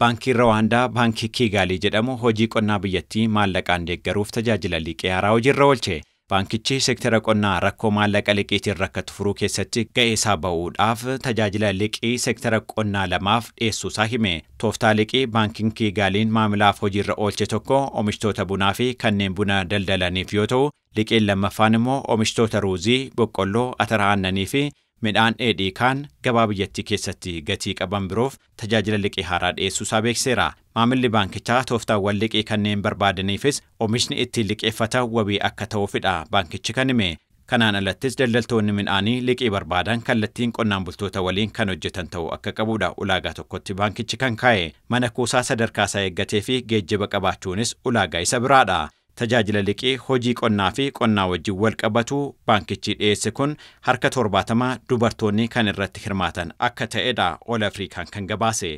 Baankii Rawaandaa Baankii Kiigaalii jedhamu hojii qonnaa biyyattii maallaqaan deeggaruuf tajaajila liqii haaraa hojiirra oolche. Baankichi seektara qonnaa rakkoo maallaqa liqiitiin rakkatu furuu keessatti ga'ee isaa ba'uudhaaf tajaajila liqii seektara qonnaa lamaaf dhiyeessuusaa hime. Tooftaa liqii baankiin Kiigaaliin maamilaaf hojiirra oolche tokko oomishtoota bunaa fi kanneen buna daldalaniif yoo ta'u, liqiin lammaffaan immoo oomishtoota ruuzii, boqqolloo, atara aannanii fi midhaan dheedhii kaan gabaa biyyattii keessatti gatii qaban biroof tajaajila liqii haaraa dhiyeessuu isaa beekseera. Maamilli baankichaa tooftaawwan liqii kanneen barbaadaniifis oomishni ittiin liqeeffata wabii akka fidha baankichi kan hime. Kanaan alattis daldaltoonni midhaanii liqii barbaadan kallattiin qonnaan bultoota waliin kan hojjetan ta'uu akka qabudha. Ulaagaa tokkotti baankichi kan kaa'e mana kuusaa sadarkaa isaa eeggatee fi geejjiba qabaachuunis ulaagaa isa biraadha. tajaajila liqii hojii qonnaa fi qonnaa wajjiin wal qabatu baankichi dhiyeesse kun harka torbaatamaa dubartoonni kan irratti hirmaatan akka ta'edha ol afriikaan kan gabaase.